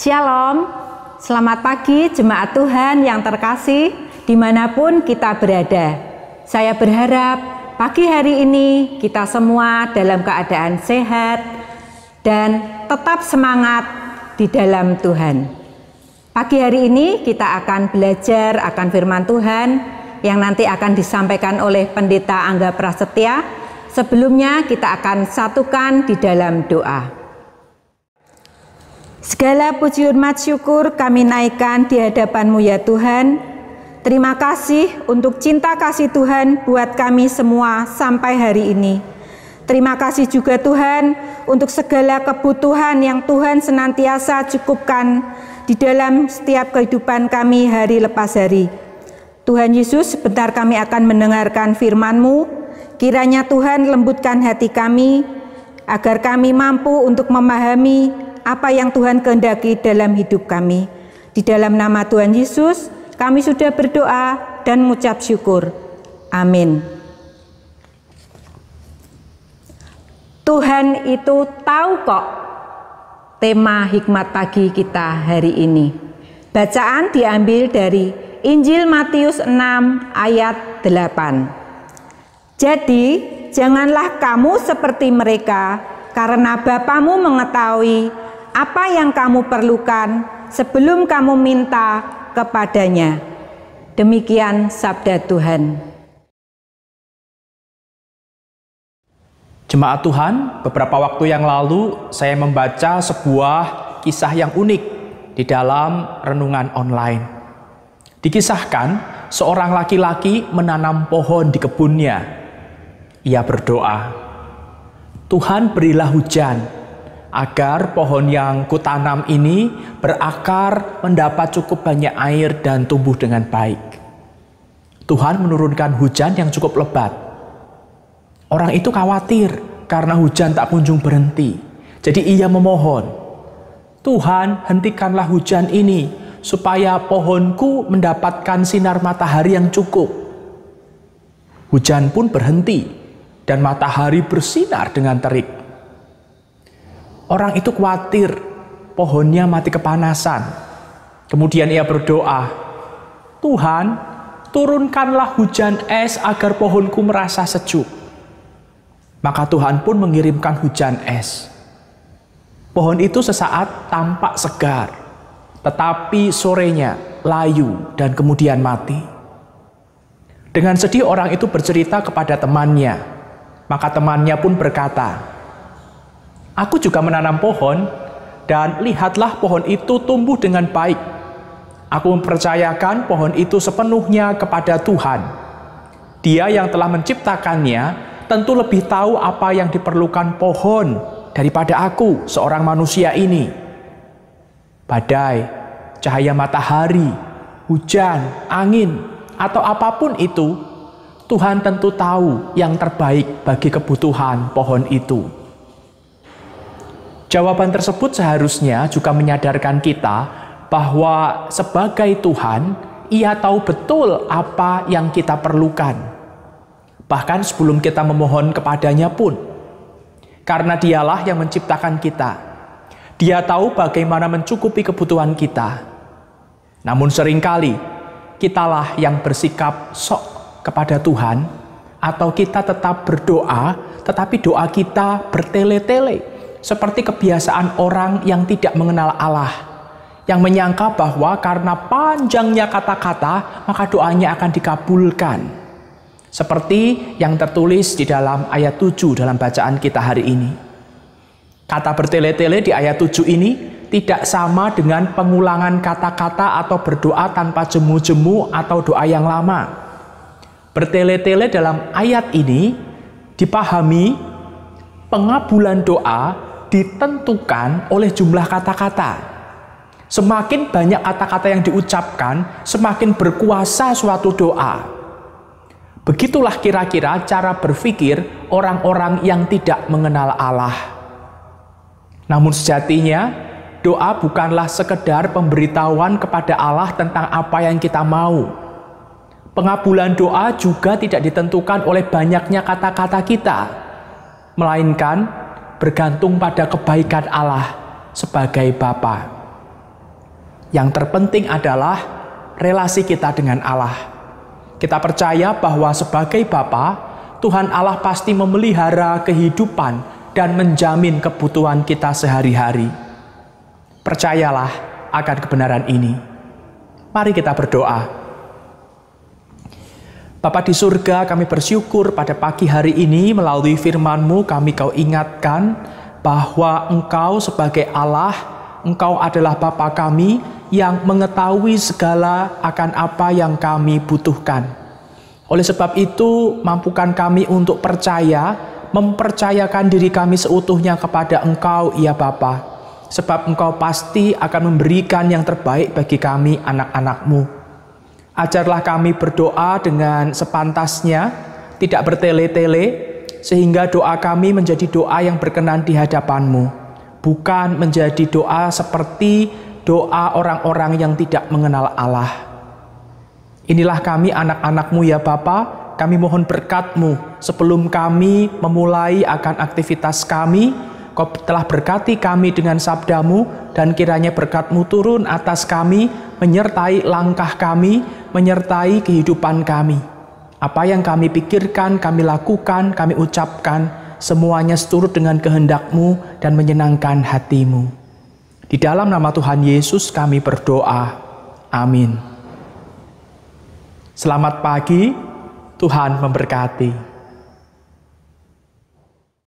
Shalom, selamat pagi jemaat Tuhan yang terkasih dimanapun kita berada. Saya berharap pagi hari ini kita semua dalam keadaan sehat dan tetap semangat di dalam Tuhan. Pagi hari ini kita akan belajar akan firman Tuhan yang nanti akan disampaikan oleh Pendeta Angga Prasetya. Sebelumnya kita akan satukan di dalam doa. Segala puji hormat syukur kami naikkan di hadapanmu ya Tuhan. Terima kasih untuk cinta kasih Tuhan buat kami semua sampai hari ini. Terima kasih juga Tuhan untuk segala kebutuhan yang Tuhan senantiasa cukupkan di dalam setiap kehidupan kami hari lepas hari. Tuhan Yesus, sebentar kami akan mendengarkan firman-Mu. Kiranya Tuhan lembutkan hati kami, agar kami mampu untuk memahami apa yang Tuhan kehendaki dalam hidup kami. Di dalam nama Tuhan Yesus, kami sudah berdoa dan mengucap syukur. Amin. Tuhan itu tahu kok tema hikmat pagi kita hari ini. Bacaan diambil dari Injil Matius 6 ayat 8. Jadi, janganlah kamu seperti mereka karena Bapamu mengetahui apa yang kamu perlukan sebelum kamu minta kepadanya. Demikian sabda Tuhan. Jemaat Tuhan, beberapa waktu yang lalu saya membaca sebuah kisah yang unik di dalam renungan online. Dikisahkan seorang laki-laki menanam pohon di kebunnya. Ia berdoa, "Tuhan, berilah hujan." agar pohon yang kutanam ini berakar, mendapat cukup banyak air, dan tumbuh dengan baik. Tuhan menurunkan hujan yang cukup lebat. Orang itu khawatir karena hujan tak kunjung berhenti. Jadi ia memohon, Tuhan hentikanlah hujan ini supaya pohonku mendapatkan sinar matahari yang cukup. Hujan pun berhenti dan matahari bersinar dengan terik Orang itu khawatir pohonnya mati kepanasan. Kemudian ia berdoa, Tuhan, turunkanlah hujan es agar pohonku merasa sejuk. Maka Tuhan pun mengirimkan hujan es. Pohon itu sesaat tampak segar, tetapi sorenya layu dan kemudian mati. Dengan sedih orang itu bercerita kepada temannya, maka temannya pun berkata, Aku juga menanam pohon, dan lihatlah pohon itu tumbuh dengan baik. Aku mempercayakan pohon itu sepenuhnya kepada Tuhan. Dia yang telah menciptakannya tentu lebih tahu apa yang diperlukan pohon daripada aku, seorang manusia ini. Badai, cahaya matahari, hujan, angin, atau apapun itu, Tuhan tentu tahu yang terbaik bagi kebutuhan pohon itu. Jawaban tersebut seharusnya juga menyadarkan kita bahwa sebagai Tuhan, Ia tahu betul apa yang kita perlukan. Bahkan sebelum kita memohon kepadanya pun. Karena dialah yang menciptakan kita. Dia tahu bagaimana mencukupi kebutuhan kita. Namun seringkali, kitalah yang bersikap sok kepada Tuhan atau kita tetap berdoa, tetapi doa kita bertele-tele seperti kebiasaan orang yang tidak mengenal Allah, yang menyangka bahwa karena panjangnya kata-kata, maka doanya akan dikabulkan. Seperti yang tertulis di dalam ayat 7 dalam bacaan kita hari ini. Kata bertele-tele di ayat 7 ini tidak sama dengan pengulangan kata-kata atau berdoa tanpa jemu-jemu atau doa yang lama. Bertele-tele dalam ayat ini dipahami pengabulan doa ditentukan oleh jumlah kata-kata. Semakin banyak kata-kata yang diucapkan, semakin berkuasa suatu doa. Begitulah kira-kira cara berpikir orang-orang yang tidak mengenal Allah. Namun sejatinya, doa bukanlah sekedar pemberitahuan kepada Allah tentang apa yang kita mau. Pengabulan doa juga tidak ditentukan oleh banyaknya kata-kata kita, melainkan bergantung pada kebaikan Allah sebagai Bapa. Yang terpenting adalah relasi kita dengan Allah. Kita percaya bahwa sebagai Bapa, Tuhan Allah pasti memelihara kehidupan dan menjamin kebutuhan kita sehari-hari. Percayalah akan kebenaran ini. Mari kita berdoa. Bapa di surga, kami bersyukur pada pagi hari ini melalui firman-Mu kami kau ingatkan bahwa Engkau sebagai Allah, Engkau adalah Bapa kami yang mengetahui segala akan apa yang kami butuhkan. Oleh sebab itu, mampukan kami untuk percaya, mempercayakan diri kami seutuhnya kepada Engkau, ya Bapa. Sebab Engkau pasti akan memberikan yang terbaik bagi kami anak anakmu mu Ajarlah kami berdoa dengan sepantasnya, tidak bertele-tele, sehingga doa kami menjadi doa yang berkenan di hadapanmu, bukan menjadi doa seperti doa orang-orang yang tidak mengenal Allah. Inilah kami anak-anakmu ya Bapa, kami mohon berkatmu sebelum kami memulai akan aktivitas kami, Kau telah berkati kami dengan sabdamu dan kiranya berkatmu turun atas kami, menyertai langkah kami, menyertai kehidupan kami. Apa yang kami pikirkan, kami lakukan, kami ucapkan, semuanya seturut dengan kehendakmu dan menyenangkan hatimu. Di dalam nama Tuhan Yesus kami berdoa. Amin. Selamat pagi, Tuhan memberkati.